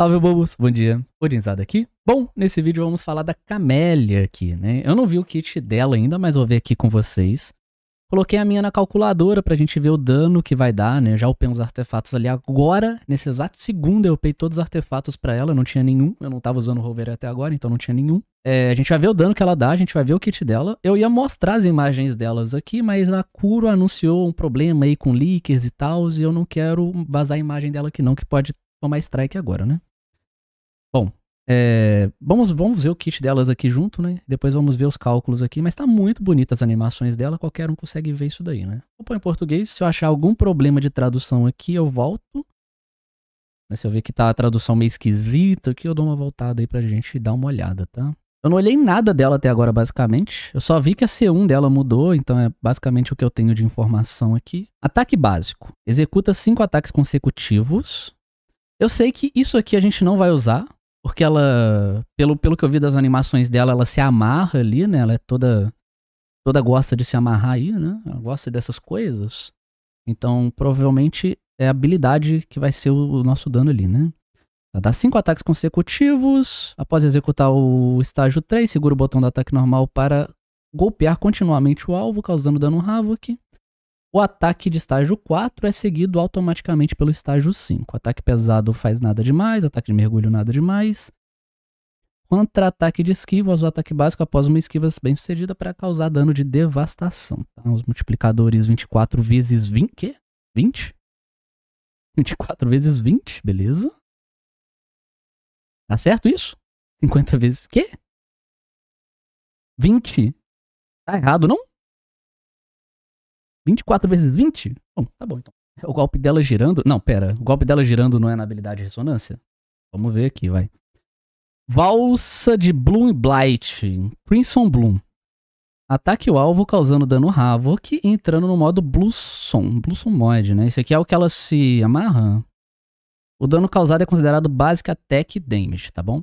Salve, bobos! Bom dia, Odinzada aqui. Bom, nesse vídeo vamos falar da Camélia aqui, né? Eu não vi o kit dela ainda, mas vou ver aqui com vocês. Coloquei a minha na calculadora pra gente ver o dano que vai dar, né? Já upei uns artefatos ali agora. Nesse exato segundo eu upei todos os artefatos pra ela, não tinha nenhum. Eu não tava usando o rover até agora, então não tinha nenhum. É, a gente vai ver o dano que ela dá, a gente vai ver o kit dela. Eu ia mostrar as imagens delas aqui, mas a Kuro anunciou um problema aí com leakers e tal, e eu não quero vazar a imagem dela aqui não, que pode tomar strike agora, né? É, vamos, vamos ver o kit delas aqui junto, né? Depois vamos ver os cálculos aqui, mas tá muito bonita as animações dela, qualquer um consegue ver isso daí, né? Vou pôr em português, se eu achar algum problema de tradução aqui, eu volto. Mas se eu ver que tá a tradução meio esquisita aqui, eu dou uma voltada aí pra gente dar uma olhada, tá? Eu não olhei nada dela até agora, basicamente. Eu só vi que a C1 dela mudou, então é basicamente o que eu tenho de informação aqui. Ataque básico. Executa cinco ataques consecutivos. Eu sei que isso aqui a gente não vai usar, porque ela, pelo, pelo que eu vi das animações dela, ela se amarra ali, né? Ela é toda. Toda gosta de se amarrar aí, né? Ela gosta dessas coisas. Então, provavelmente é a habilidade que vai ser o, nosso dano ali, né? Ela dá 5 ataques consecutivos. Após executar o estágio 3, segura o botão do ataque normal para golpear continuamente o alvo, causando dano Havoc. O ataque de estágio 4 é seguido automaticamente pelo estágio 5. Ataque pesado faz nada demais, ataque de mergulho nada demais. Contra-ataque de esquiva, o ataque básico após uma esquiva bem sucedida para causar dano de devastação. Tá? Os multiplicadores 24 vezes 20. Quê? 20? 24 vezes 20, beleza. Tá certo isso? 50 vezes quê? 20? Tá errado, não? 24 vezes 20? Bom, tá bom então. O golpe dela girando. Não, pera. O golpe dela girando não é na habilidade de ressonância? Vamos ver aqui, vai. Valsa de Bloom Blight. Crimson Bloom. Ataque o alvo causando dano Havoc e entrando no modo blue Blueson Mod, né? Isso aqui é o que ela se amarra. O dano causado é considerado basic attack damage, tá bom?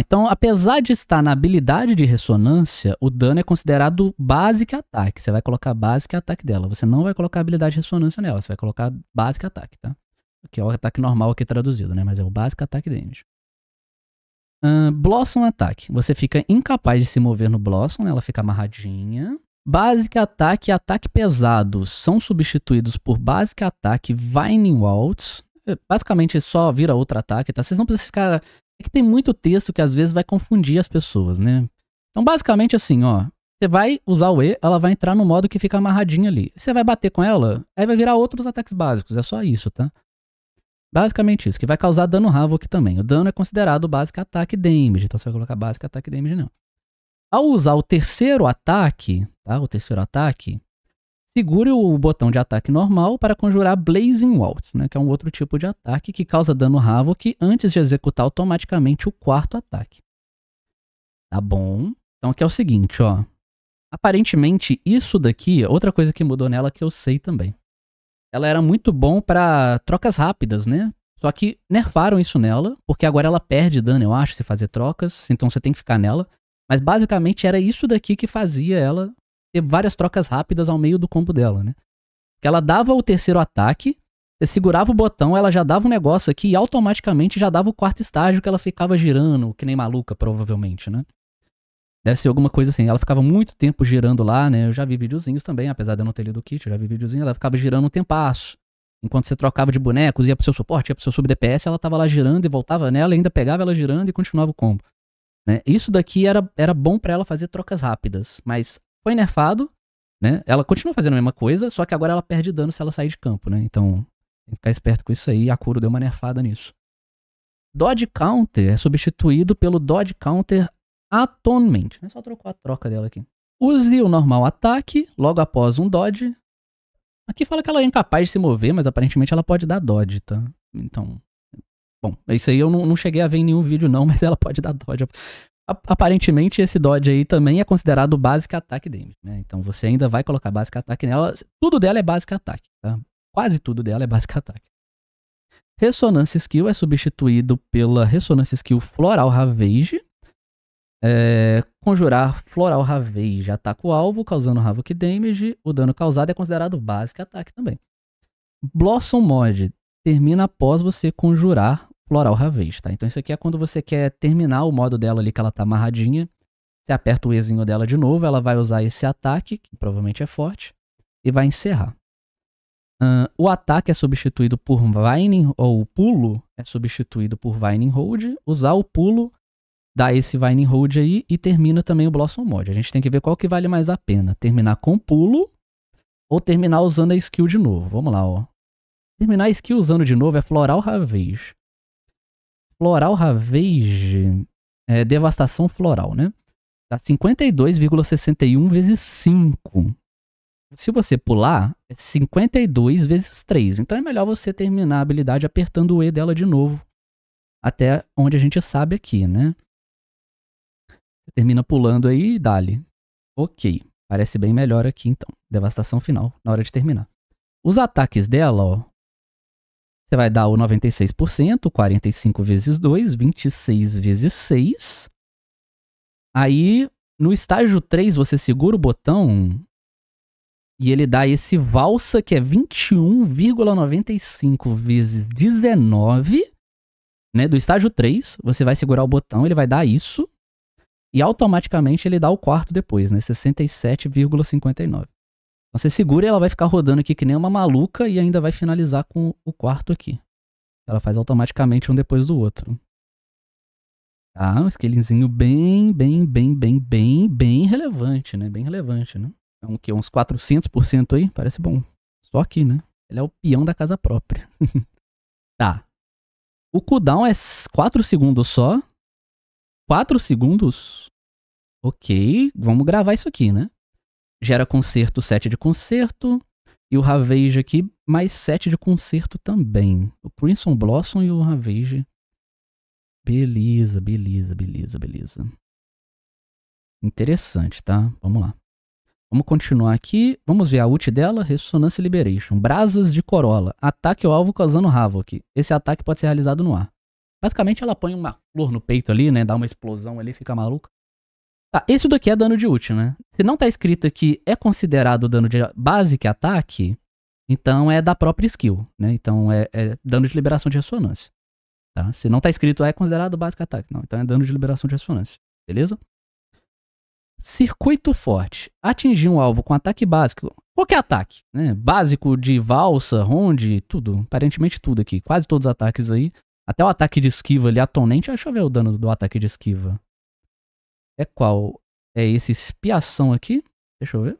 então, apesar de estar na habilidade de ressonância, o dano é considerado básico ataque. Você vai colocar básico ataque dela. Você não vai colocar habilidade de ressonância nela, você vai colocar básico ataque, tá? Que é o ataque normal aqui traduzido, né? Mas é o básico ataque damage. Uh, Blossom ataque. Você fica incapaz de se mover no Blossom, né? ela fica amarradinha. Basic ataque e ataque pesado são substituídos por basic ataque Vining Waltz. É, basicamente só vira outro ataque, tá? Vocês não precisam ficar é que tem muito texto que às vezes vai confundir as pessoas, né? Então, basicamente assim, ó. Você vai usar o E, ela vai entrar no modo que fica amarradinha ali. Você vai bater com ela, aí vai virar outros ataques básicos. É só isso, tá? Basicamente isso, que vai causar dano Havoc também. O dano é considerado básico ataque damage, então você vai colocar básico ataque damage não. Ao usar o terceiro ataque, tá? O terceiro ataque, Segure o botão de ataque normal para conjurar Blazing Waltz, né, que é um outro tipo de ataque que causa dano Havoc antes de executar automaticamente o quarto ataque. Tá bom. Então aqui é o seguinte, ó. Aparentemente, isso daqui, é outra coisa que mudou nela que eu sei também. Ela era muito bom para trocas rápidas, né? Só que nerfaram isso nela, porque agora ela perde dano, eu acho, se fazer trocas, então você tem que ficar nela. Mas basicamente era isso daqui que fazia ela ter várias trocas rápidas ao meio do combo dela, né? Que ela dava o terceiro ataque, você segurava o botão, ela já dava um negócio aqui e automaticamente já dava o quarto estágio que ela ficava girando, que nem maluca, provavelmente, né? Deve ser alguma coisa assim. Ela ficava muito tempo girando lá, né? Eu já vi videozinhos também, apesar de eu não ter lido o kit, eu já vi videozinho, ela ficava girando um tempasso. Enquanto você trocava de bonecos, ia pro seu suporte, ia pro seu sub-DPS, ela tava lá girando e voltava nela, e ainda pegava ela girando e continuava o combo. Né? Isso daqui era, era bom para ela fazer trocas rápidas, mas foi nerfado, né? Ela continua fazendo a mesma coisa, só que agora ela perde dano se ela sair de campo, né? Então, tem que ficar esperto com isso aí. A Kuro deu uma nerfada nisso. Dodge Counter é substituído pelo Dodge Counter Atonement. É só trocou a troca dela aqui. Use o normal ataque logo após um dodge. Aqui fala que ela é incapaz de se mover, mas aparentemente ela pode dar dodge, tá? Então, Bom, isso aí eu não, não, cheguei a ver em nenhum vídeo, não, mas ela pode dar dodge. Aparentemente, esse Dodge aí também é considerado Basic Attack Damage, né? Então você ainda vai colocar Basic Attack nela. Tudo dela é Basic Attack, tá? Quase tudo dela é Basic Attack. Ressonância Skill é substituído pela Ressonância Skill Floral Ravage. É, conjurar Floral Ravage ataca o alvo, causando Havoc Damage. O dano causado é considerado Basic Attack também. Blossom Mod termina após você conjurar floral ravês, tá? Então isso aqui é quando você quer terminar o modo dela ali que ela tá amarradinha. Você aperta o Ezinho dela de novo, ela vai usar esse ataque, que provavelmente é forte, e vai encerrar. Uh, o ataque é substituído por Vining, ou o pulo é substituído por Vining Hold. Usar o pulo dá esse Vining Hold aí e termina também o Blossom Mod. A gente tem que ver qual que vale mais a pena, terminar com pulo ou terminar usando a skill de novo. Vamos lá, ó. Terminar a skill usando de novo é Floral Ravage. Floral Ravage, é, devastação floral, né? Tá 52,61 vezes 5. Se você pular, é 52 vezes 3. Então é melhor você terminar a habilidade apertando o E dela de novo. Até onde a gente sabe aqui, né? Você termina pulando aí e dá-lhe. Ok. Parece bem melhor aqui então. Devastação final, na hora de terminar. Os ataques dela, ó, você vai dar o 96%, 45 vezes 2, 26 vezes 6. Aí, no estágio 3, você segura o botão e ele dá esse valsa que é 21,95 vezes 19, né? Do estágio 3, você vai segurar o botão, ele vai dar isso. E automaticamente ele dá o quarto depois, né? 67,59. Você segura e ela vai ficar rodando aqui que nem uma maluca e ainda vai finalizar com o quarto aqui. Ela faz automaticamente um depois do outro. Tá? Um esquelinzinho bem, bem, bem, bem, bem, bem relevante, né? Bem relevante, né? É um que uns 400% aí, parece bom. Só aqui, né? Ele é o peão da casa própria. tá. O cooldown é 4 segundos só. 4 segundos? Ok, vamos gravar isso aqui, né? gera concerto 7 de concerto. E o Ravage aqui, mais 7 de concerto também. O Crimson Blossom e o Ravage. Beleza, beleza, beleza, beleza. Interessante, tá? Vamos lá. Vamos continuar aqui. Vamos ver a ult dela, Ressonância Liberation. Brasas de Corolla. Ataque ao alvo causando Havoc. Esse ataque pode ser realizado no ar. Basicamente, ela põe uma flor no peito ali, né? Dá uma explosão ali, fica maluca. Tá, isso daqui é dano de ult, né? Se não tá escrito que é considerado dano de base que é ataque, então é da própria skill, né? Então é, é dano de liberação de ressonância. Tá? Se não tá escrito, é considerado base que é ataque. Não, então é dano de liberação de ressonância. Beleza? Circuito forte. Atingir um alvo com ataque básico. Qualquer ataque, né? Básico de valsa, ronde, tudo. Aparentemente tudo aqui. Quase todos os ataques aí. Até o ataque de esquiva ali, atonente. deixa eu ver o dano do ataque de esquiva é qual? É esse espiação aqui? Deixa eu ver.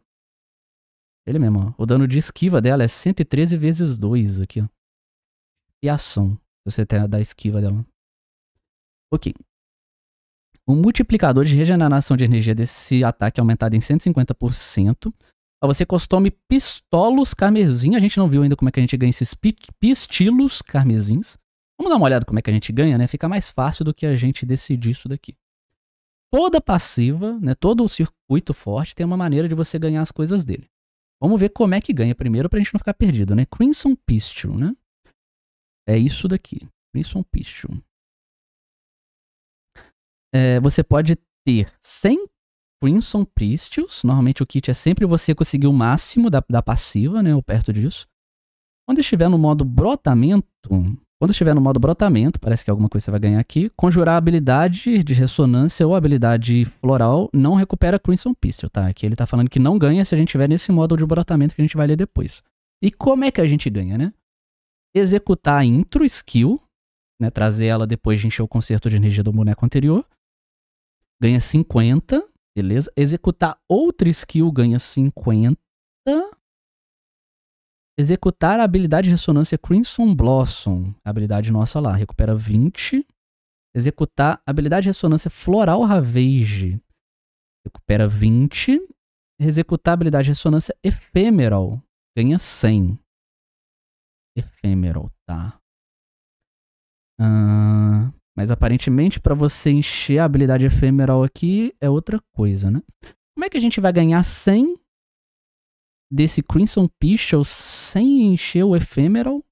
Ele mesmo, ó. O dano de esquiva dela é 113 vezes 2 aqui, ó. Espiação. Se você tem da esquiva dela. Ok. O multiplicador de regeneração de energia desse ataque é aumentado em 150%. Pra você costume pistolos carmesim. A gente não viu ainda como é que a gente ganha esses pistilos carmesins. Vamos dar uma olhada como é que a gente ganha, né? Fica mais fácil do que a gente decidir isso daqui toda passiva, né, todo o circuito forte tem uma maneira de você ganhar as coisas dele. Vamos ver como é que ganha primeiro para a gente não ficar perdido, né? Crimson Pistol, né? É isso daqui, Crimson Pistol. É, você pode ter 100 Crimson Pistols. normalmente o kit é sempre você conseguir o máximo da, da passiva, né, ou perto disso. Quando estiver no modo brotamento, quando estiver no modo brotamento, parece que alguma coisa você vai ganhar aqui. Conjurar habilidade de ressonância ou habilidade floral não recupera Crimson Pistol, tá? Aqui ele tá falando que não ganha se a gente tiver nesse modo de brotamento que a gente vai ler depois. E como é que a gente ganha, né? Executar a intro skill, né? Trazer ela depois de encher o concerto de energia do boneco anterior. Ganha 50, beleza? Executar outra skill ganha 50. Executar a habilidade de ressonância Crimson Blossom. Habilidade nossa lá. Recupera 20. Executar a habilidade de ressonância Floral Ravage. Recupera 20. Executar a habilidade de ressonância Ephemeral. Ganha 100. Ephemeral, tá. Uh, mas aparentemente para você encher a habilidade Ephemeral aqui é outra coisa, né? Como é que a gente vai ganhar 100 desse Crimson Pistol sem encher o Ephemeral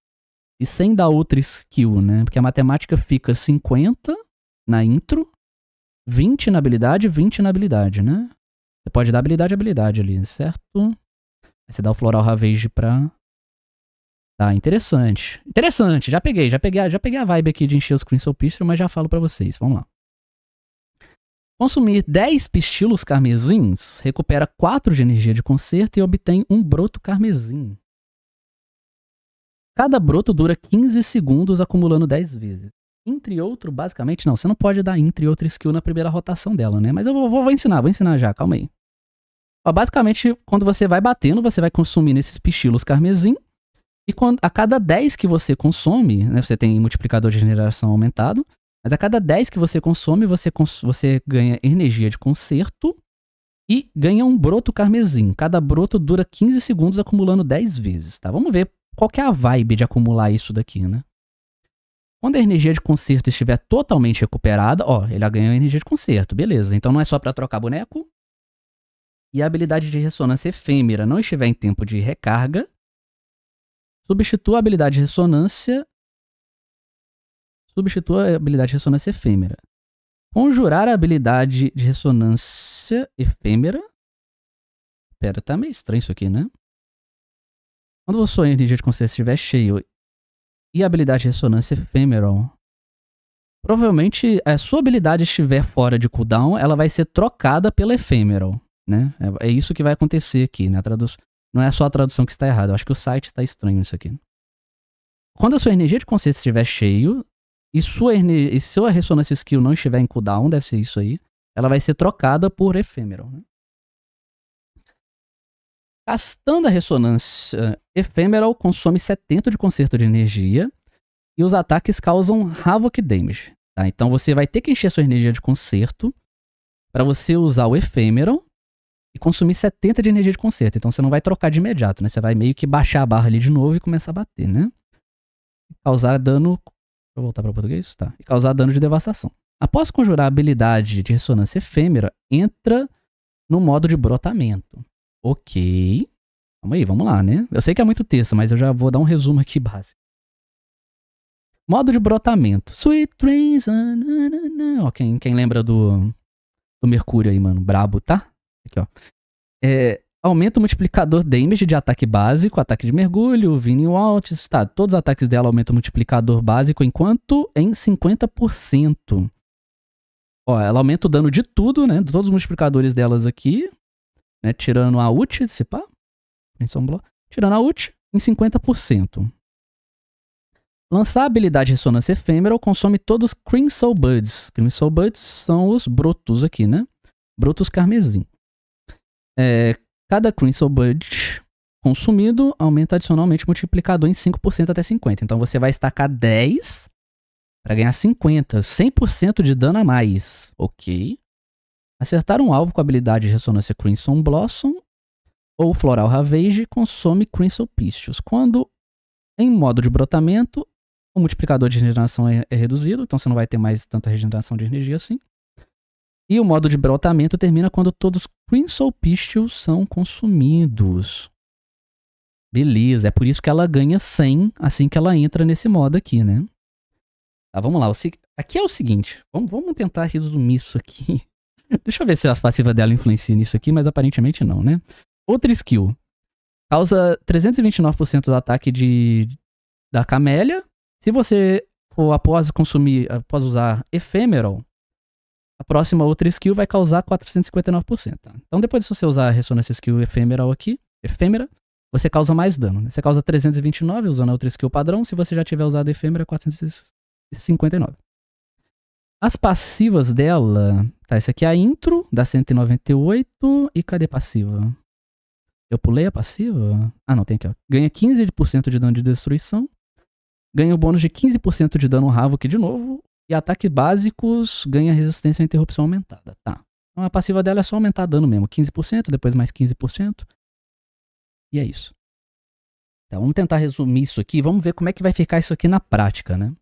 e sem dar outra skill, né? Porque a matemática fica 50 na intro, 20 na habilidade, 20 na habilidade, né? Você pode dar habilidade habilidade ali, certo? Aí você dá o Floral Ravage pra... Tá, interessante. Interessante, já peguei, já peguei, já peguei a vibe aqui de encher os Crimson Pistols, mas já falo para vocês, vamos lá. Consumir 10 pistilos carmesins recupera 4 de energia de conserto e obtém um broto carmesim. Cada broto dura 15 segundos, acumulando 10 vezes. Entre outro, basicamente, não, você não pode dar entre outra skill na primeira rotação dela, né? Mas eu vou, vou, vou ensinar, vou ensinar já, calma aí. Ó, basicamente, quando você vai batendo, você vai consumindo esses pistilos carmesim. E quando, a cada 10 que você consome, né, você tem multiplicador de geração aumentado, mas a cada 10 que você consome, você, cons você ganha energia de conserto e ganha um broto carmesim. Cada broto dura 15 segundos, acumulando 10 vezes, tá? Vamos ver qual que é a vibe de acumular isso daqui, né? Quando a energia de conserto estiver totalmente recuperada, ó, ele ganhou energia de conserto, beleza. Então não é só para trocar boneco. E a habilidade de ressonância efêmera não estiver em tempo de recarga, substitua a habilidade de ressonância Substitua a habilidade de ressonância efêmera. Conjurar a habilidade de ressonância efêmera. Pera, tá meio estranho isso aqui, né? Quando o sonho de energia de consciência estiver cheio e a habilidade de ressonância efêmera. provavelmente é, a sua habilidade estiver fora de cooldown, ela vai ser trocada pela efêmera, né? É, é, isso que vai acontecer aqui, né? Não é só a tradução que está errada, eu acho que o site está estranho isso aqui. Quando a sua energia de consciência estiver cheio e sua, e sua ressonância skill não estiver em cooldown, deve ser isso aí, ela vai ser trocada por Ephemeral. Né? Castando a ressonância Ephemeral consome 70 de conserto de energia e os ataques causam Havoc Damage. Tá? Então você vai ter que encher sua energia de conserto para você usar o Ephemeral e consumir 70 de energia de conserto. Então você não vai trocar de imediato, né? Você vai meio que baixar a barra ali de novo e começar a bater, né? Causar dano eu voltar para o português? Tá. E causar dano de devastação. Após conjurar a habilidade de ressonância efêmera, entra no modo de brotamento. Ok. vamos aí, vamos lá, né? Eu sei que é muito texto, mas eu já vou dar um resumo aqui básico. Modo de brotamento. Sweet dreams. Ó, quem, quem lembra do, do Mercúrio aí, mano? Brabo, tá? Aqui, ó. É, Aumenta o multiplicador damage de ataque básico, ataque de mergulho, Vini Waltz, tá, todos os ataques dela aumentam o multiplicador básico enquanto em 50%. Ó, ela aumenta o dano de tudo, né? De todos os multiplicadores delas aqui, né? Tirando a ult, se pá. Tirando a ult em 50%. Lançar a habilidade Ressonância Efêmera consome todos os Crimson Buds. Crimson Buds são os brotos aqui, né? Brotos carmesim. É, Cada Crimson Bud consumido aumenta adicionalmente o multiplicador em 5% até 50. Então você vai estacar 10 para ganhar 50, 100% de dano a mais. OK? Acertar um alvo com a habilidade de ressonância Crimson Blossom ou Floral Ravage consome Crimson Pistios. Quando em modo de brotamento, o multiplicador de regeneração é, é reduzido, então você não vai ter mais tanta regeneração de energia assim. E o modo de brotamento termina quando todos Pistols são consumidos. Beleza, é por isso que ela ganha 100 assim que ela entra nesse modo aqui, né? Tá, vamos lá. Aqui é o seguinte, vamos, vamos tentar resumir isso aqui. Deixa eu ver se a passiva dela influencia nisso aqui, mas aparentemente não, né? Outra skill. Causa 329% do ataque de, da camélia. Se você for após consumir, após usar Ephemeral, a próxima outra skill vai causar 459%. Tá? Então depois de você usar a ressonância skill efêmeral aqui, efêmera, você causa mais dano. Né? Você causa 329 usando a outra skill padrão, se você já tiver usado efêmera, 459. As passivas dela, tá, essa aqui é a intro da 198 e cadê passiva? Eu pulei a passiva? Ah, não, tem aqui, ó. Ganha 15% de dano de destruição. Ganha o bônus de 15% de dano ravo aqui de novo. E ataque básicos ganha resistência à interrupção aumentada, tá? Então a passiva dela é só aumentar dano mesmo, 15%, depois mais 15%. E é isso. Então vamos tentar resumir isso aqui, vamos ver como é que vai ficar isso aqui na prática, né?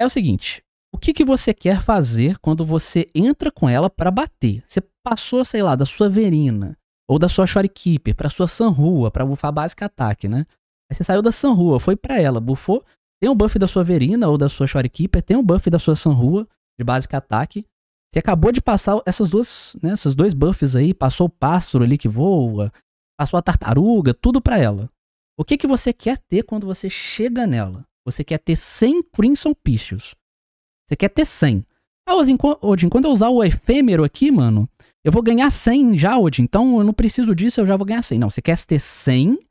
É o seguinte, o que, que você quer fazer quando você entra com ela para bater? Você passou, sei lá, da sua verina, ou da sua Keeper, para sua sanrua, para bufar básica ataque, né? Aí você saiu da sanrua, foi para ela, bufou, tem um buff da sua Verina ou da sua Keeper, tem um buff da sua Sanrua de básica ataque. Você acabou de passar essas duas, né, essas dois buffs aí, passou o pássaro ali que voa, passou a tartaruga, tudo para ela. O que que você quer ter quando você chega nela? Você quer ter 100 Crimson Pichos. Você quer ter 100. Ah, Odin, Odin, quando eu usar o efêmero aqui, mano, eu vou ganhar 100 já, Odin. Então eu não preciso disso, eu já vou ganhar 100. Não, você quer ter 100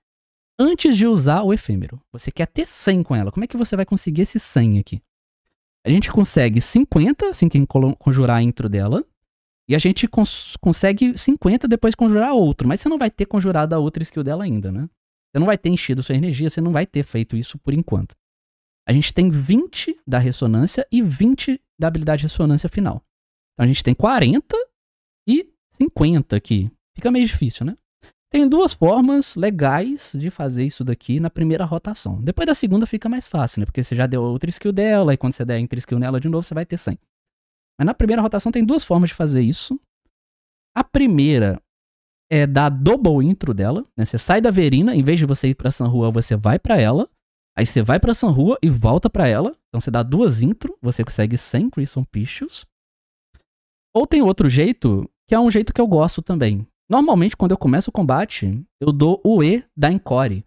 antes de usar o efêmero. Você quer ter 100 com ela. Como é que você vai conseguir esse 100 aqui? A gente consegue 50, assim que conjurar a intro dela. E a gente cons consegue 50 depois conjurar outro. Mas você não vai ter conjurado a outra skill dela ainda, né? Você não vai ter enchido sua energia, você não vai ter feito isso por enquanto. A gente tem 20 da ressonância e 20 da habilidade ressonância final. Então a gente tem 40 e 50 aqui. Fica meio difícil, né? Tem duas formas legais de fazer isso daqui na primeira rotação. Depois da segunda fica mais fácil, né? Porque você já deu outra skill dela, e quando você der entre skill nela de novo, você vai ter 100. Mas na primeira rotação tem duas formas de fazer isso. A primeira é dar double intro dela, né? Você sai da Verina, em vez de você ir pra San Juan, você vai para ela. Aí você vai pra San Juan e volta para ela. Então você dá duas intro, você consegue 100 Crimson Pichos. Ou tem outro jeito, que é um jeito que eu gosto também, Normalmente, quando eu começo o combate, eu dou o E da Encore,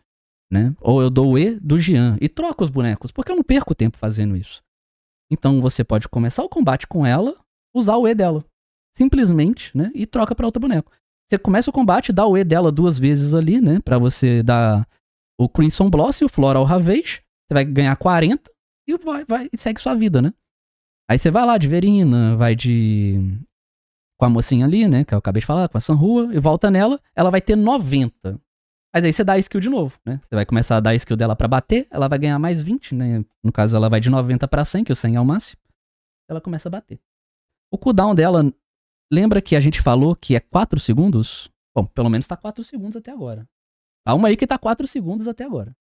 né? Ou eu dou o E do Jean e troco os bonecos, porque eu não perco tempo fazendo isso. Então você pode começar o combate com ela, usar o E dela. Simplesmente, né? E troca para outro boneco. Você começa o combate, dá o E dela duas vezes ali, né? Pra você dar o Crimson Blossom e o Floral Ravage. Você vai ganhar 40 e vai, vai e segue sua vida, né? Aí você vai lá de Verina, vai de com a mocinha ali, né? Que eu acabei de falar, com a Sanrua, e volta nela, ela vai ter 90. Mas aí você dá a skill de novo, né? Você vai começar a dar a skill dela para bater, ela vai ganhar mais 20, né? No caso, ela vai de 90 para 100, que o 100 é o máximo. Ela começa a bater. O cooldown dela, lembra que a gente falou que é 4 segundos? Bom, pelo menos tá 4 segundos até agora. Há uma aí que tá 4 segundos até agora.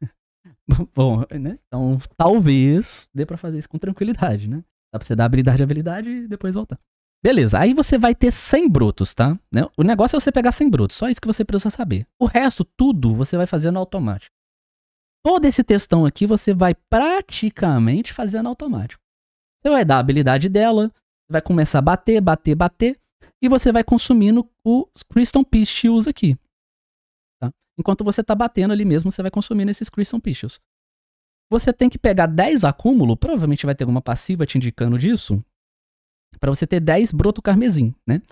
Bom, né? Então, talvez dê para fazer isso com tranquilidade, né? Dá pra você dar habilidade, habilidade e depois voltar. Beleza, aí você vai ter 100 brutos, tá? Né? O negócio é você pegar 100 brutos, só isso que você precisa saber. O resto, tudo, você vai fazendo automático. Todo esse textão aqui você vai praticamente fazendo automático. Você vai dar a habilidade dela, vai começar a bater, bater, bater, e você vai consumindo os Crystal Pistils aqui. Tá? Enquanto você está batendo ali mesmo, você vai consumindo esses Crystal Pistils. Você tem que pegar 10 acúmulo, provavelmente vai ter alguma passiva te indicando disso, para você ter 10 broto carmesim, né?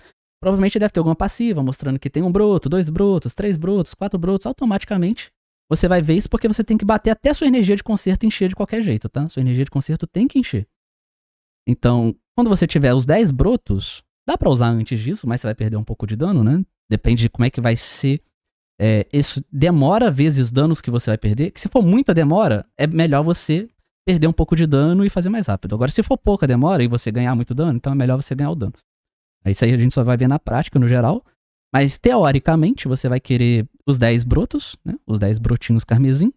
Provavelmente deve ter alguma passiva mostrando que tem um broto, dois brotos, três brotos, quatro brotos. Automaticamente você vai ver isso porque você tem que bater até sua energia de conserto encher de qualquer jeito, tá? Sua energia de conserto tem que encher. Então, quando você tiver os 10 brotos, dá para usar antes disso, mas você vai perder um pouco de dano, né? Depende de como é que vai ser. É, eh, isso demora vezes danos que você vai perder. Que se for muita demora, é melhor você perder um pouco de dano e fazer mais rápido. Agora, se for pouca demora e você ganhar muito dano, então é melhor você ganhar o dano. É isso aí a gente só vai ver na prática, no geral. Mas, teoricamente, você vai querer os 10 brotos, né? Os 10 brotinhos carmesim.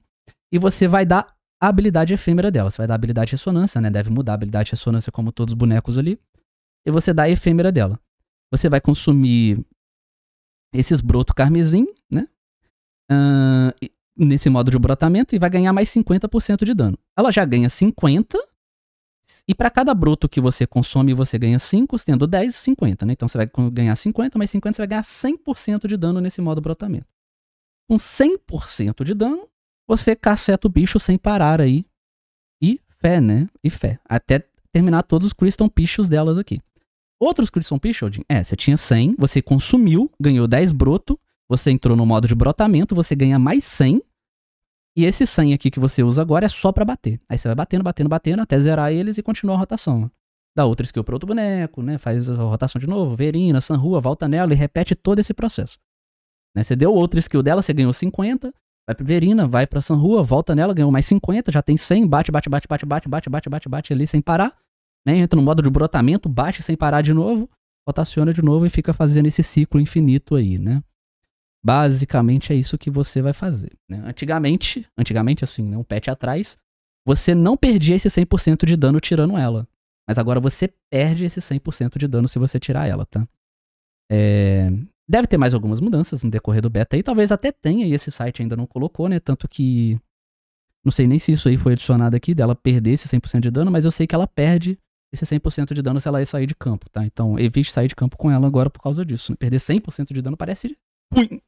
E você vai dar a habilidade efêmera dela. Você vai dar a habilidade ressonância, né? Deve mudar a habilidade ressonância como todos os bonecos ali. E você dá a efêmera dela. Você vai consumir esses brotos carmesim, né? Uh, nesse modo de brotamento e vai ganhar mais 50% de dano. Ela já ganha 50 e para cada broto que você consome, você ganha 5, tendo 10, 50, né? Então você vai ganhar 50, mais 50 você vai ganhar 100% de dano nesse modo brotamento. Com 100% de dano, você caceta o bicho sem parar aí. E fé, né? E fé. Até terminar todos os Crystal Pichos delas aqui. Outros Crystal Pichos, é, você tinha 100, você consumiu, ganhou 10 broto, você entrou no modo de brotamento, você ganha mais 100. E esse 100 aqui que você usa agora é só para bater. Aí você vai batendo, batendo, batendo até zerar eles e continua a rotação. Né? Dá outra skill para outro boneco, né? Faz a rotação de novo, Verina, Sanrua, volta nela e repete todo esse processo. Né? Você deu outra skill dela, você ganhou 50. Vai pra Verina, vai pra Sanrua, volta nela, ganhou mais 50, já tem 100, bate, bate, bate, bate, bate, bate, bate, bate, bate ali sem parar. Né? Entra no modo de brotamento, bate sem parar de novo, rotaciona de novo e fica fazendo esse ciclo infinito aí, né? Basicamente é isso que você vai fazer. Né? Antigamente, antigamente assim, né, um patch atrás, você não perdia esse 100% de dano tirando ela. Mas agora você perde esse 100% de dano se você tirar ela, tá? É... Deve ter mais algumas mudanças no decorrer do beta aí, talvez até tenha, e esse site ainda não colocou, né? Tanto que. Não sei nem se isso aí foi adicionado aqui, dela perder esse 100% de dano, mas eu sei que ela perde esse 100% de dano se ela sair de campo, tá? Então evite sair de campo com ela agora por causa disso. Né? Perder 100% de dano parece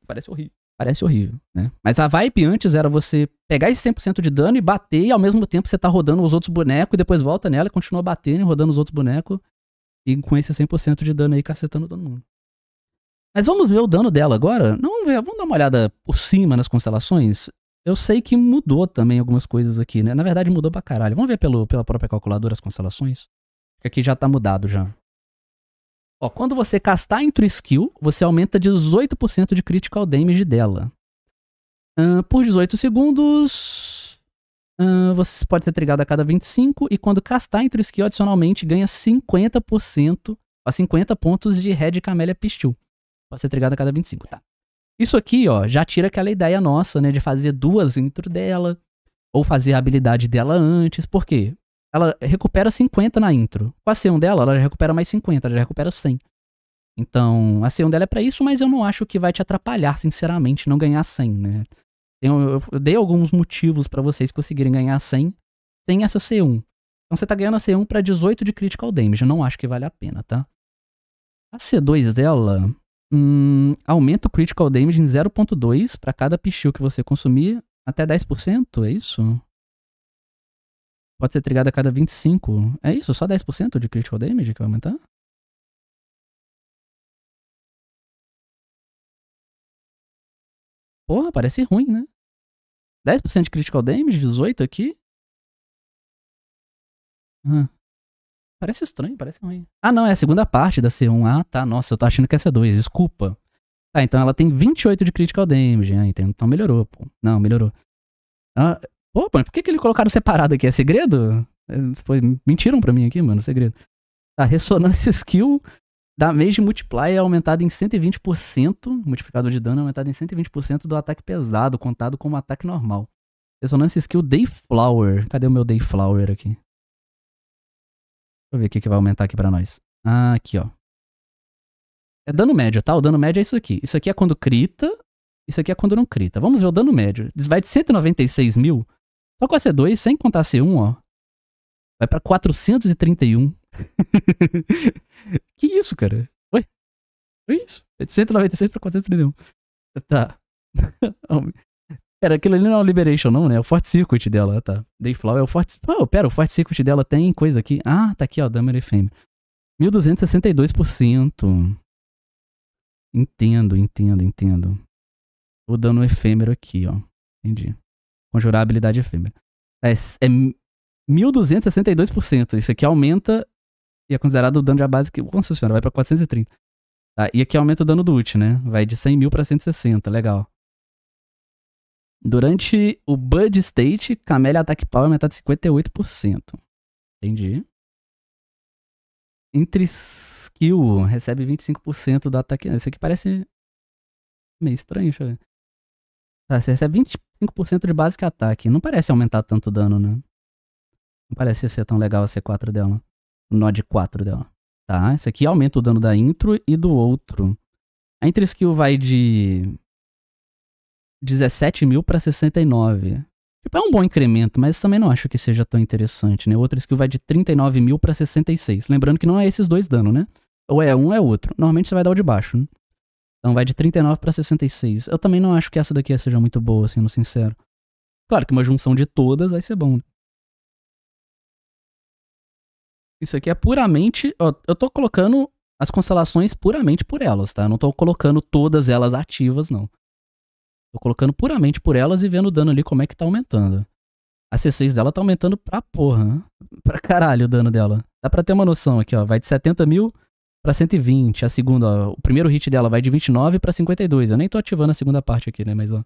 Parece horrível. Parece horrível, né? Mas a vibe antes era você pegar esse 100% de dano e bater, e ao mesmo tempo você tá rodando os outros bonecos, e depois volta nela e continua batendo e rodando os outros bonecos, e com esse 100% de dano aí cacetando todo mundo. Mas vamos ver o dano dela agora? Não, vamos, vamos dar uma olhada por cima nas constelações. Eu sei que mudou também algumas coisas aqui, né? Na verdade mudou pra caralho. Vamos ver pelo, pela própria calculadora as constelações? Aqui já tá mudado já. Ó, quando você castar Intro Skill, você aumenta 18% de critical damage dela. Uh, por 18 segundos, uh, você pode ser trigado a cada 25, e quando castar Intro Skill, adicionalmente ganha 50% a 50 pontos de Red Camélia Pistil. Pode ser trigado a cada 25, tá? Isso aqui, ó, já tira aquela ideia nossa, né, de fazer duas intro dela, ou fazer a habilidade dela antes, porque ela recupera 50 na intro. Com a C1 dela, ela já recupera mais 50, ela já recupera 100. Então, a C1 dela é para isso, mas eu não acho que vai te atrapalhar, sinceramente, não ganhar 100, né? Eu, eu dei alguns motivos para vocês conseguirem ganhar 100 sem essa C1. Então você tá ganhando a C1 para 18 de critical damage, eu não acho que vale a pena, tá? A C2 dela hum, aumenta o critical damage em 0.2 para cada pichil que você consumir até 10%, é isso? pode ser trigada a cada 25. É isso? Só 10% de critical damage que vai aumentar? Porra, parece ruim, né? 10% de critical damage, 18 aqui. Ah, parece estranho, parece ruim. Ah, não, é a segunda parte da C1. Ah, tá, nossa, eu tô achando que essa é C2, desculpa. Tá, então ela tem 28 de critical damage. Ah, então, então melhorou, pô. Não, melhorou. Ah, Pô, por que, que ele colocaram separado aqui? É segredo? É, foi, mentiram pra mim aqui, mano, é segredo. A ressonância skill da Mage Multiply é aumentada em 120%, multiplicador de dano é aumentado em 120% do ataque pesado, contado como ataque normal. Ressonância Skill Dayflower. Cadê o meu Dayflower aqui? Deixa eu ver o que, que vai aumentar aqui pra nós. Ah, aqui, ó. É dano médio, tá? O dano médio é isso aqui. Isso aqui é quando crita, isso aqui é quando não crita. Vamos ver o dano médio. vai de 196 mil só com a C2, sem contar a C1, ó. Vai pra 431. que isso, cara? Oi? Foi isso? É de 196 pra 431. Tá. pera, aquilo ali não é o Liberation, não, né? É o forte Circuit dela, tá. Dayflower é o forte. Oh, pera, o forte Circuit dela tem coisa aqui. Ah, tá aqui, ó, Dummer FM. 1262%. Entendo, entendo, entendo. Tô dando um efêmero aqui, ó. Entendi conjurar a habilidade efêmera. É, é 1262%. Isso aqui aumenta e é considerado o dano de base que. Nossa senhora, vai pra 430. Tá, e aqui aumenta o dano do ult, né? Vai de 100 mil pra 160, legal. Durante o Bud State, Camélia Attack Power aumentar é de 58%. Entendi. Entre skill, recebe 25% do ataque. Esse aqui parece meio estranho, deixa eu ver. Tá, você recebe 25% de que ataque. Não parece aumentar tanto dano, né? Não parece ser tão legal a C4 dela. O nó de 4 dela. Tá, esse aqui aumenta o dano da intro e do outro. A intro skill vai de 17 mil pra 69. Tipo, é um bom incremento, mas também não acho que seja tão interessante, né? Outra skill vai de 39 mil pra 66. Lembrando que não é esses dois dano, né? Ou é um, é outro. Normalmente você vai dar o de baixo, né? Então vai de 39 para 66. Eu também não acho que essa daqui seja muito boa, sendo sincero. Claro que uma junção de todas vai ser bom. Né? Isso aqui é puramente. Ó, eu tô colocando as constelações puramente por elas, tá? Eu não tô colocando todas elas ativas, não. Tô colocando puramente por elas e vendo o dano ali como é que tá aumentando. A C6 dela tá aumentando pra porra. Né? Pra caralho o dano dela. Dá pra ter uma noção aqui, ó. Vai de 70 mil para 120. A segunda, ó, o primeiro hit dela vai de 29 para 52. Eu nem tô ativando a segunda parte aqui, né? Mas ó.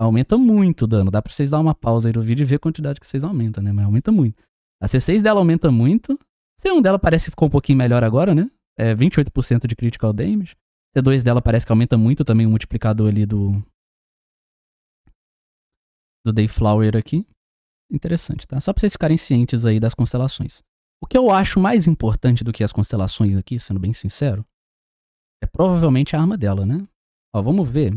Aumenta muito o dano. Dá pra vocês dar uma pausa aí no vídeo e ver a quantidade que vocês aumentam, né? Mas aumenta muito. A C6 dela aumenta muito. C1 dela parece que ficou um pouquinho melhor agora, né? É 28% de critical damage. C2 dela parece que aumenta muito também o multiplicador ali do. Do Dayflower aqui. Interessante, tá? Só pra vocês ficarem cientes aí das constelações. O que eu acho mais importante do que as constelações aqui, sendo bem sincero, é provavelmente a arma dela, né? Ó, vamos ver.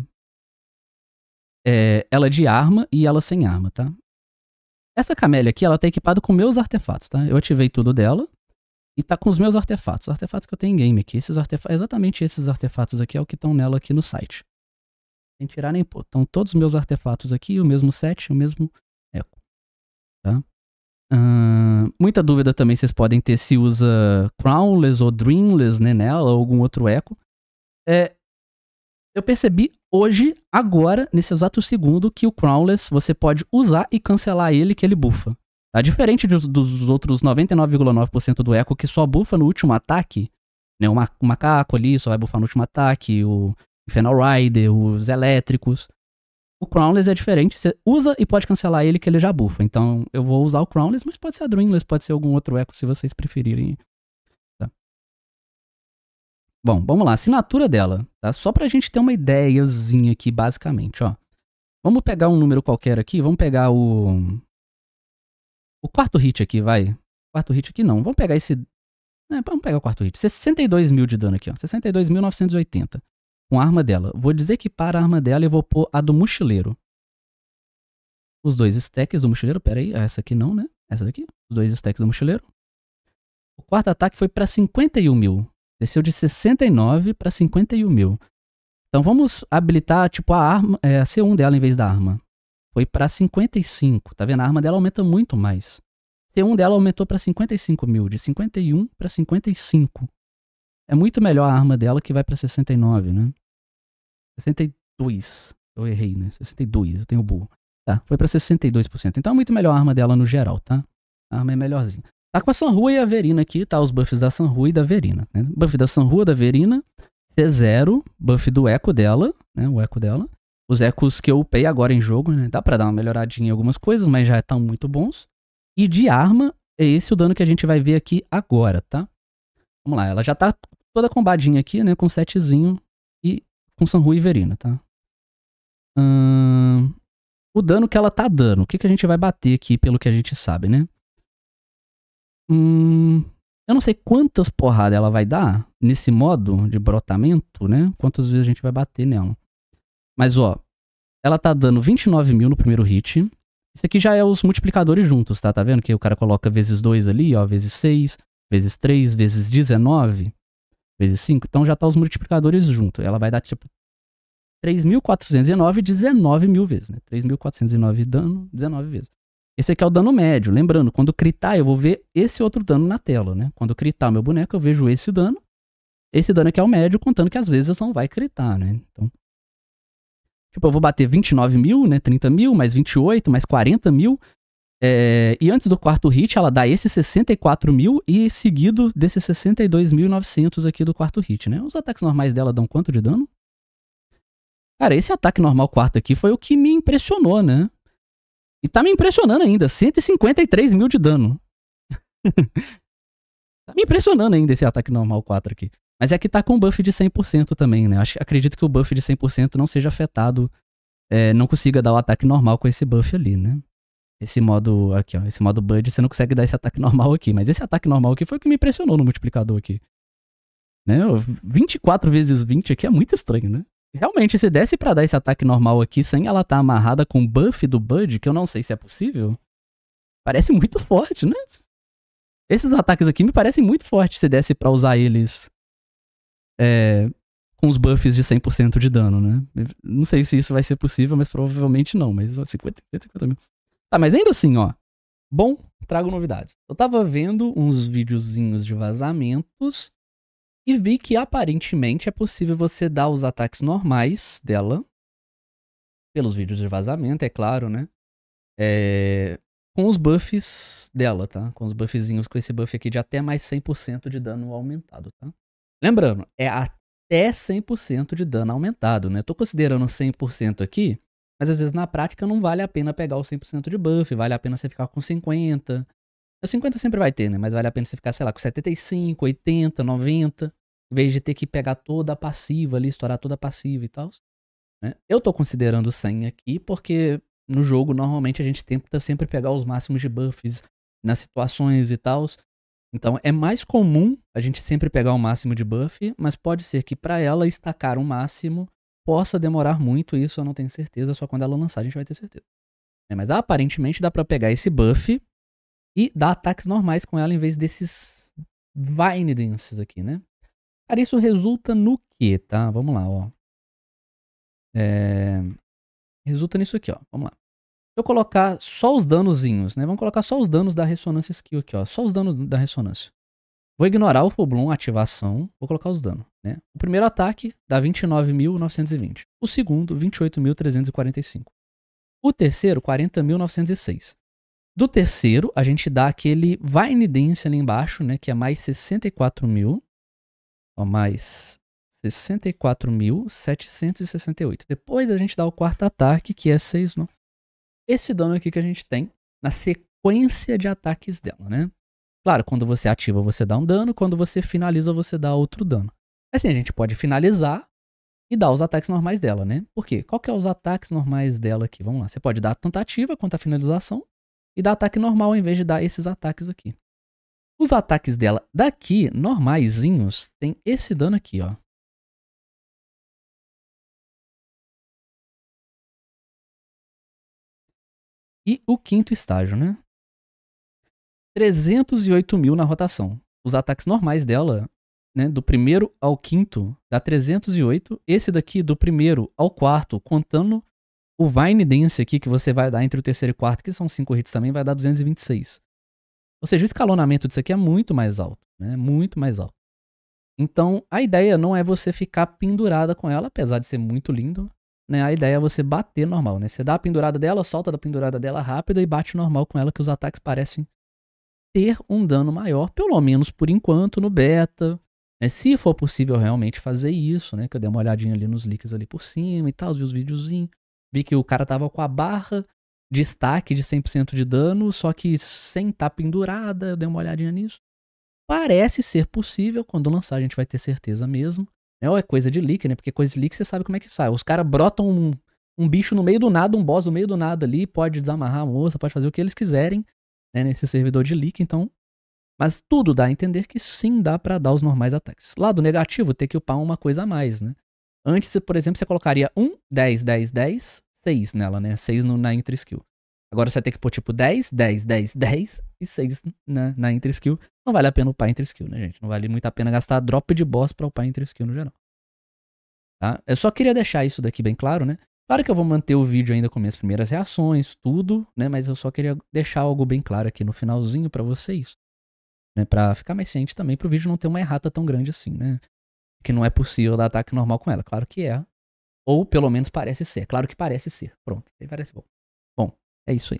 É, ela é de arma e ela sem arma, tá? Essa camélia aqui, ela tá equipada com meus artefatos, tá? Eu ativei tudo dela e tá com os meus artefatos. Os artefatos que eu tenho em game aqui. Esses artefatos, exatamente esses artefatos aqui é o que estão nela aqui no site. Sem tirar nem pôr. Estão todos os meus artefatos aqui, o mesmo set, o mesmo eco. Tá? muita dúvida também vocês podem ter se usa Crownless ou Dreamless né, nela ou algum outro eco. É, eu percebi hoje, agora, nesse exato segundo, que o Crownless você pode usar e cancelar ele que ele bufa. Tá? Diferente de, dos outros 99,9% do eco que só bufa no último ataque, né, o, macaco ali só vai bufar no último ataque, o Infernal Rider, os elétricos. O Crownless é diferente, você usa e pode cancelar ele que ele já bufa. Então eu vou usar o Crownless, mas pode ser a Dreamless, pode ser algum outro eco se vocês preferirem. Tá. Bom, vamos lá, assinatura dela, tá? Só pra gente ter uma ideiazinha aqui, basicamente, ó. Vamos pegar um número qualquer aqui, vamos pegar o... O quarto hit aqui, vai. Quarto hit aqui não, vamos pegar esse... É, vamos pegar o quarto hit. 62 mil de dano aqui, ó. 62.980 com a arma dela. Vou desequipar a arma dela e vou pôr a do mochileiro. Os dois stacks do mochileiro, pera aí, essa aqui não, né? Essa daqui, os dois stacks do mochileiro. O quarto ataque foi para 51 mil. Desceu de 69 para 51 mil. Então vamos habilitar tipo a arma, é, a C1 dela em vez da arma. Foi para 55. Tá vendo? A arma dela aumenta muito mais. C1 dela aumentou para 55 mil, de 51 para 55. É muito melhor a arma dela que vai para 69, né? 62. Eu errei, né? 62, eu tenho burro. Tá, foi para 62%. Então é muito melhor a arma dela no geral, tá? A arma é melhorzinha. Tá com a Sanrua e a Verina aqui, tá? Os buffs da Sanrua e da Verina. Né? Buff da Sanrua, da Verina, C0, buff do eco dela, né? O eco dela. Os ecos que eu upei agora em jogo, né? Dá pra dar uma melhoradinha em algumas coisas, mas já estão muito bons. E de arma, é esse o dano que a gente vai ver aqui agora, tá? Vamos lá, ela já tá toda combadinha aqui, né? Com setezinho e com San e Verina, tá? Hum, o dano que ela tá dando. O que, que a gente vai bater aqui, pelo que a gente sabe, né? Hum, eu não sei quantas porradas ela vai dar nesse modo de brotamento, né? Quantas vezes a gente vai bater nela. Mas, ó, ela tá dando 29 mil no primeiro hit. Isso aqui já é os multiplicadores juntos, tá? Tá vendo que o cara coloca vezes 2 ali, ó, vezes 6, vezes 3, vezes 19 vezes 5, então já tá os multiplicadores junto. Ela vai dar tipo 3.409 19 mil vezes, né? 3.409 dano 19 vezes. Esse aqui é o dano médio. Lembrando, quando critar, eu vou ver esse outro dano na tela, né? Quando critar meu boneco, eu vejo esse dano. Esse dano aqui é o médio, contando que às vezes não vai critar, né? Então, tipo, eu vou bater 29 mil, né? 30 mil, mais 28, mais 40 mil. É, e antes do quarto hit, ela dá esse 64 mil e seguido desse 62.900 aqui do quarto hit, né? Os ataques normais dela dão quanto de dano? Cara, esse ataque normal quarto aqui foi o que me impressionou, né? E tá me impressionando ainda, 153 mil de dano. tá me impressionando ainda esse ataque normal 4 aqui. Mas é que tá com buff de 100% também, né? Acho, acredito que o buff de 100% não seja afetado, é, não consiga dar o ataque normal com esse buff ali, né? Esse modo aqui, ó. Esse modo Bud, você não consegue dar esse ataque normal aqui. Mas esse ataque normal aqui foi o que me impressionou no multiplicador aqui. Né? 24 vezes 20 aqui é muito estranho, né? Realmente, se desse pra dar esse ataque normal aqui sem ela estar tá amarrada com o buff do Bud, que eu não sei se é possível, parece muito forte, né? Esses ataques aqui me parecem muito fortes se desse pra usar eles é, com os buffs de 100% de dano, né? Não sei se isso vai ser possível, mas provavelmente não. Mas 50, 50 mil. Tá, mas ainda assim, ó. Bom, trago novidades. Eu tava vendo uns videozinhos de vazamentos e vi que aparentemente é possível você dar os ataques normais dela, pelos vídeos de vazamento, é claro, né? É... Com os buffs dela, tá? Com os buffzinhos, com esse buff aqui de até mais 100% de dano aumentado, tá? Lembrando, é até 100% de dano aumentado, né? Eu tô considerando 100% aqui, mas às vezes na prática não vale a pena pegar o 100% de buff, vale a pena você ficar com 50. O 50 sempre vai ter, né? Mas vale a pena você ficar, sei lá, com 75, 80, 90, em vez de ter que pegar toda a passiva ali, estourar toda a passiva e tal. Né? Eu tô considerando 100 aqui porque no jogo normalmente a gente tenta sempre pegar os máximos de buffs nas situações e tal. Então é mais comum a gente sempre pegar o máximo de buff, mas pode ser que para ela estacar o um máximo possa demorar muito, isso eu não tenho certeza, só quando ela lançar a gente vai ter certeza. É, mas aparentemente dá para pegar esse buff e dar ataques normais com ela em vez desses Vine Dances aqui, né? Cara, isso resulta no quê, tá? Vamos lá, ó. É... Resulta nisso aqui, ó. Vamos lá. Se eu colocar só os danozinhos, né? Vamos colocar só os danos da ressonância skill aqui, ó. Só os danos da ressonância. Vou ignorar o full bloom, ativação. Vou colocar os danos. Né? O primeiro ataque dá 29.920. O segundo, 28.345. O terceiro, 40.906. Do terceiro, a gente dá aquele vai inidência ali embaixo, né? Que é mais 64 mil. mais 64.768. Depois a gente dá o quarto ataque, que é 6, não. Esse dano aqui que a gente tem na sequência de ataques dela, né? Claro, quando você ativa, você dá um dano. Quando você finaliza, você dá outro dano. Assim, a gente pode finalizar e dar os ataques normais dela, né? Por quê? Qual que é os ataques normais dela aqui? Vamos lá. Você pode dar tentativa quanto à finalização e dar ataque normal em vez de dar esses ataques aqui. Os ataques dela daqui, normaisinhos tem esse dano aqui, ó. E o quinto estágio, né? 308 mil na rotação. Os ataques normais dela né, do primeiro ao quinto, dá 308. Esse daqui, do primeiro ao quarto, contando o Vine Dance aqui, que você vai dar entre o terceiro e o quarto, que são cinco hits também, vai dar 226. Ou seja, o escalonamento disso aqui é muito mais alto, né? Muito mais alto. Então, a ideia não é você ficar pendurada com ela, apesar de ser muito lindo, né? A ideia é você bater normal, né? Você dá a pendurada dela, solta da pendurada dela rápida e bate normal com ela, que os ataques parecem ter um dano maior, pelo menos por enquanto, no beta, né? Se for possível realmente fazer isso, né? Que eu dei uma olhadinha ali nos links ali por cima e tal, vi os videozinhos, vi que o cara tava com a barra de destaque de 100% de dano, só que sem estar tá pendurada, eu dei uma olhadinha nisso. Parece ser possível, quando lançar a gente vai ter certeza mesmo. Né? Ou é coisa de leak, né? Porque coisa de leak você sabe como é que sai. Os caras brotam um, um bicho no meio do nada, um boss no meio do nada ali, pode desamarrar a moça, pode fazer o que eles quiserem né? nesse servidor de leak. Então mas tudo dá a entender que sim dá para dar os normais ataques. Lado negativo, ter que upar uma coisa a mais, né? Antes, por exemplo, você colocaria 1, 10, 10, 10, 6 nela, né? 6 no, na intra skill. Agora você vai ter que pôr tipo 10, 10, 10, 10 e 6 na, na intra skill. Não vale a pena upar intra skill, né, gente? Não vale muito a pena gastar drop de boss pra upar intra skill no geral. Tá? Eu só queria deixar isso daqui bem claro, né? Claro que eu vou manter o vídeo ainda com minhas primeiras reações, tudo, né? Mas eu só queria deixar algo bem claro aqui no finalzinho pra vocês né? Pra ficar mais ciente também, pro vídeo não ter uma errata tão grande assim, né? Que não é possível dar ataque normal com ela. Claro que é. Ou pelo menos parece ser. Claro que parece ser. Pronto, aí parece bom. Bom, é isso aí.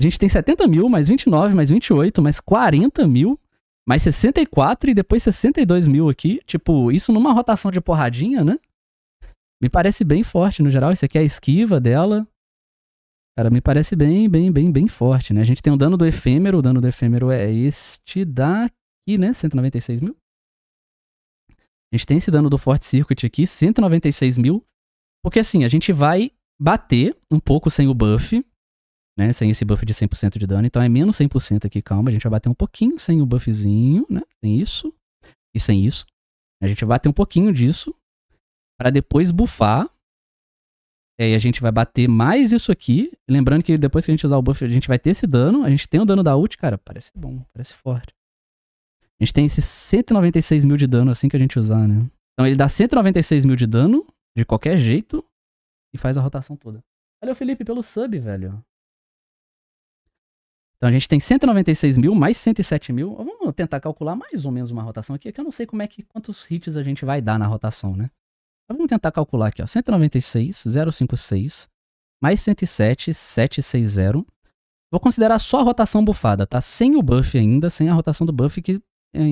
A gente tem 70 mil, mais 29, mais 28, mais 40 mil, mais 64 e depois 62 mil aqui. Tipo, isso numa rotação de porradinha, né? Me parece bem forte no geral. Isso aqui é a esquiva dela. Cara, me parece bem, bem, bem, bem forte, né? A gente tem o dano do efêmero, o dano do efêmero é este daqui, né? 196 mil. A gente tem esse dano do Forte Circuit aqui, 196 mil. Porque assim, a gente vai bater um pouco sem o buff, né? Sem esse buff de 100% de dano. Então é menos 100% aqui, calma. A gente vai bater um pouquinho sem o buffzinho, né? Tem isso. E sem isso. A gente vai bater um pouquinho disso. para depois buffar e e a gente vai bater mais isso aqui. Lembrando que depois que a gente usar o buff, a gente vai ter esse dano. A gente tem o dano da ult, cara. Parece bom, parece forte. A gente tem esses 196 mil de dano assim que a gente usar, né? Então ele dá 196 mil de dano, de qualquer jeito, e faz a rotação toda. Valeu, Felipe, pelo sub, velho. Então a gente tem 196 mil mais 107 mil. Vamos tentar calcular mais ou menos uma rotação aqui, é que eu não sei como é que quantos hits a gente vai dar na rotação, né? Vamos tentar calcular aqui, ó. 196, mais 107,760. Vou considerar só a rotação bufada, tá? Sem o buff ainda, sem a rotação do buff que é,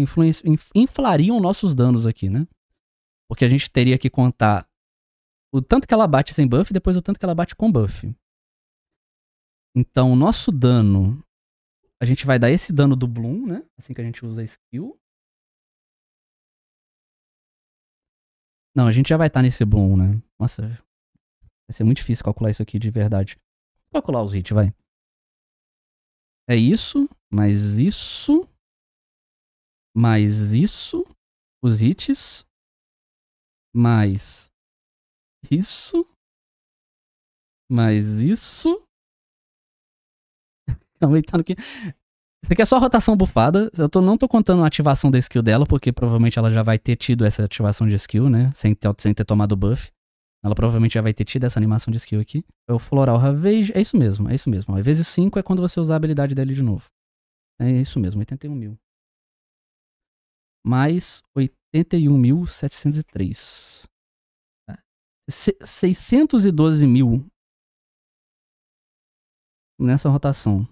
inflariam nossos danos aqui, né? Porque a gente teria que contar o tanto que ela bate sem buff e depois o tanto que ela bate com buff. Então, o nosso dano, a gente vai dar esse dano do Bloom, né? Assim que a gente usa a skill. Não, a gente já vai estar tá nesse boom, né? Nossa, vai ser muito difícil calcular isso aqui de verdade. Vou calcular os hits, vai. É isso, mais isso, mais isso, os hits, mais isso, mais isso. Calma aí, tá no que. Isso aqui é só rotação bufada. Eu tô, não tô contando a ativação da skill dela, porque provavelmente ela já vai ter tido essa ativação de skill, né? Sem ter, sem ter tomado buff. Ela provavelmente já vai ter tido essa animação de skill aqui. É o Floral Ravage. É isso mesmo, é isso mesmo. A vezes 5 é quando você usar a habilidade dele de novo. É isso mesmo, 81 mil. Mais 81.703. 612 é. mil nessa rotação.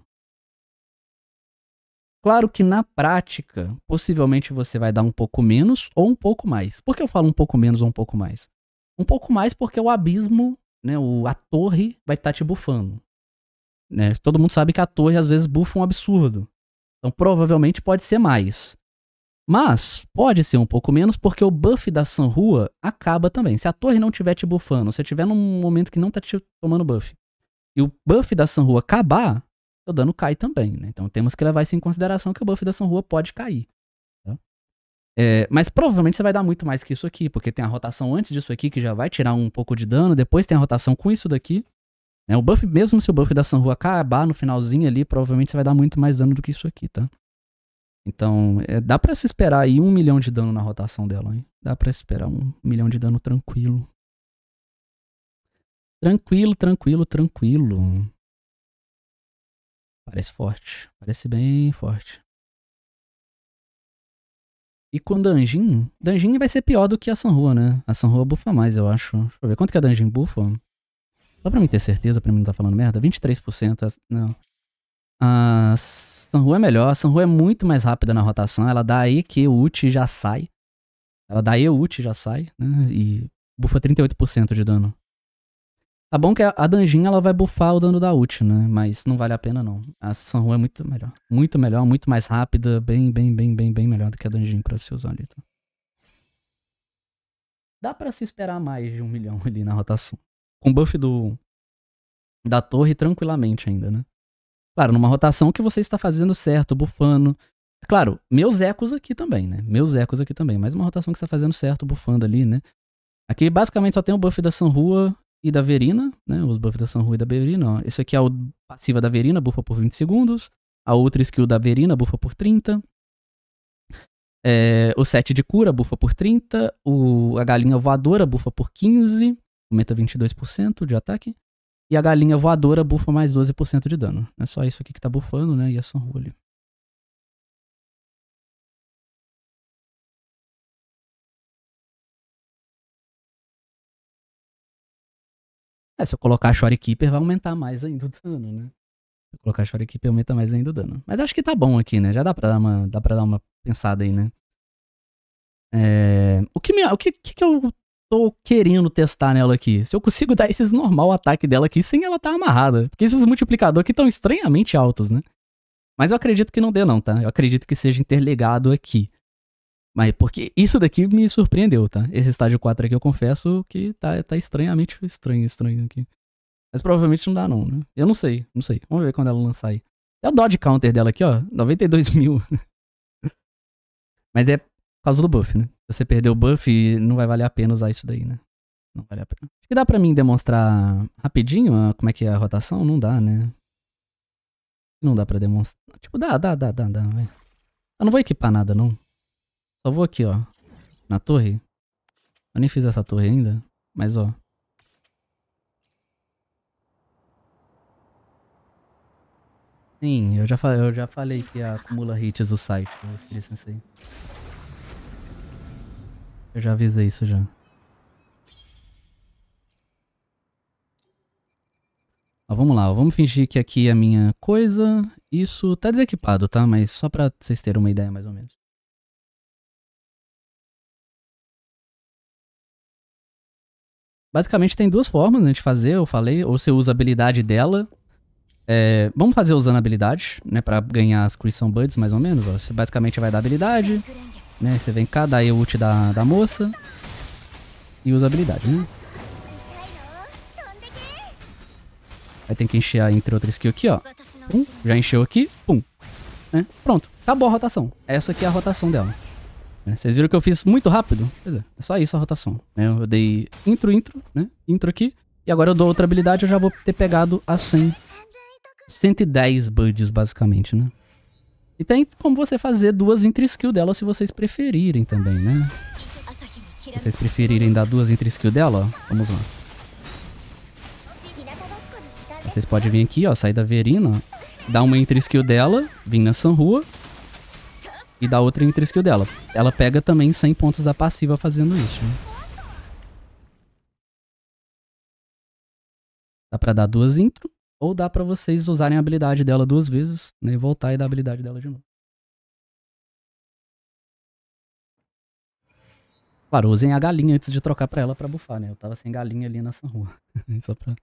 Claro que na prática, possivelmente você vai dar um pouco menos ou um pouco mais. Por que eu falo um pouco menos ou um pouco mais? Um pouco mais porque o abismo, né, o, a torre vai estar tá te bufando. Né? Todo mundo sabe que a torre às vezes bufa um absurdo. Então provavelmente pode ser mais. Mas pode ser um pouco menos porque o buff da Sanrua acaba também. Se a torre não tiver te bufando, se tiver num momento que não está te tomando buff, e o buff da Sanrua acabar, o dano cai também, né? Então temos que levar isso em consideração que o buff da Sanrua pode cair. Tá? É, mas provavelmente você vai dar muito mais que isso aqui, porque tem a rotação antes disso aqui que já vai tirar um pouco de dano, depois tem a rotação com isso daqui. Né? O buff, mesmo se o buff da Sanrua acabar no finalzinho ali, provavelmente você vai dar muito mais dano do que isso aqui, tá? Então, é, dá para se esperar aí um milhão de dano na rotação dela, hein? Dá pra esperar um milhão de dano tranquilo. Tranquilo, tranquilo, tranquilo. Parece forte. Parece bem forte. E com Danjin, Danjin vai ser pior do que a Sanrua, né? A Sanrua bufa mais, eu acho. Deixa eu ver, quanto que a Danjin bufa? Só pra mim ter certeza, pra mim não tá falando merda. 23%, não. A Sanrua é melhor, a Sanrua é muito mais rápida na rotação. Ela dá EQ, ult e já sai. Ela dá E, ult e já sai, né? E bufa 38% de dano. Tá bom que a Danjinha ela vai bufar o dano da ult, né? Mas não vale a pena não. A Sanhu é muito melhor. Muito melhor, muito mais rápida, bem, bem, bem, bem, bem melhor do que a Danjinha pra se usar ali. Tá? Dá pra se esperar mais de um milhão ali na rotação. Com o buff do, da torre tranquilamente ainda, né? Claro, numa rotação que você está fazendo certo, bufando. Claro, meus ecos aqui também, né? Meus ecos aqui também, mas uma rotação que está fazendo certo, bufando ali, né? Aqui basicamente só tem o buff da Sanrua e da Verina, né? Os buffs da Sanrui e da Verina, ó. Esse aqui é o passiva da Verina, bufa por 20 segundos. A outra skill da Verina, bufa por 30. É, o set de cura, bufa por 30. O, a galinha voadora, bufa por 15. Aumenta 22% de ataque. E a galinha voadora bufa mais 12% de dano. É só isso aqui que tá bufando, né? E a Sanrui ali. É, se eu colocar Shorekeeper, vai aumentar mais ainda o dano, né? Se eu colocar Shorekeeper, aumenta mais ainda o dano. Mas acho que tá bom aqui, né? Já dá pra dar uma, dá pra dar uma pensada aí, né? É... O, que, me, o que, que, que eu tô querendo testar nela aqui? Se eu consigo dar esses normal ataque dela aqui sem ela estar tá amarrada. Porque esses multiplicadores aqui estão estranhamente altos, né? Mas eu acredito que não dê não, tá? Eu acredito que seja interligado aqui. Mas porque isso daqui me surpreendeu, tá? Esse estágio 4 aqui eu confesso que tá, tá estranhamente estranho, estranho aqui. Mas provavelmente não dá não, né? Eu não sei, não sei. Vamos ver quando ela lançar aí. É o dodge counter dela aqui, ó. 92 mil. Mas é por causa do buff, né? Se você perder o buff, não vai valer a pena usar isso daí, né? Não vale a pena. Acho que dá pra mim demonstrar rapidinho como é que é a rotação? Não dá, né? Não dá pra demonstrar. Tipo, dá, dá, dá, dá, dá. Eu não vou equipar nada, não. Só vou aqui, ó. Na torre. Eu nem fiz essa torre ainda, mas ó. Sim, eu já, eu já falei que acumula hits o site pra você, sensei. Eu já avisei isso já. Ó, vamos lá, ó, vamos fingir que aqui é a minha coisa. Isso tá desequipado, tá? Mas só pra vocês terem uma ideia mais ou menos. Basicamente tem duas formas né, de fazer, eu falei, ou você usa a habilidade dela. É, vamos fazer usando a habilidade, né, pra ganhar as Crimson Buds, mais ou menos. Ó. Você basicamente vai dar habilidade, né, você vem cá, dá aí o ult da, da moça e usa a habilidade, né. Aí tem que encher, entre outras skill aqui, ó. Pum, já encheu aqui, pum. Né? Pronto, acabou a rotação. Essa aqui é a rotação dela. Né? Vocês viram que eu fiz muito rápido? Pois é, é só isso a rotação. Né? Eu dei intro, intro, né? Intro aqui. E agora eu dou outra habilidade, eu já vou ter pegado a 100. 110 buds, basicamente, né? E tem como você fazer duas entre skill dela se vocês preferirem também, né? Se vocês preferirem dar duas entre skill dela, ó, vamos lá. Vocês podem vir aqui, ó, sair da Verina, ó, dar uma entre skill dela, vir na Sanrua, e da outra Inter Skill dela. Ela pega também 100 pontos da passiva fazendo isso. Né? Dá pra dar duas intro, ou dá pra vocês usarem a habilidade dela duas vezes, né? E voltar e dar a habilidade dela de novo. Claro, usem a galinha antes de trocar pra ela pra bufar, né? Eu tava sem galinha ali nessa rua. só, pra,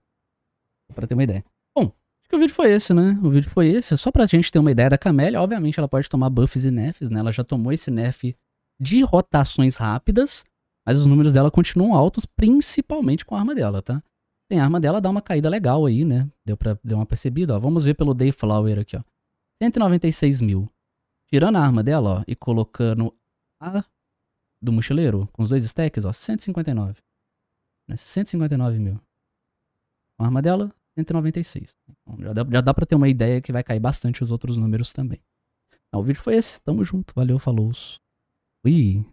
só pra ter uma ideia. Bom, Acho que o vídeo foi esse, né? O vídeo foi esse. É só pra gente ter uma ideia da Camélia, obviamente ela pode tomar buffs e nerfs, né? Ela já tomou esse nef de rotações rápidas, mas os números dela continuam altos, principalmente com a arma dela, tá? Tem a arma dela, dá uma caída legal aí, né? Deu pra dar uma percebida, ó. Vamos ver pelo Dayflower aqui, ó. 196 mil. Tirando a arma dela, ó, e colocando a do mochileiro, com os dois stacks, ó, 159. Né? 159 mil. Com A arma dela, 196. Então, já dá, já dá para ter uma ideia que vai cair bastante os outros números também. Então, o vídeo foi esse. Tamo junto. Valeu, falou. Fui.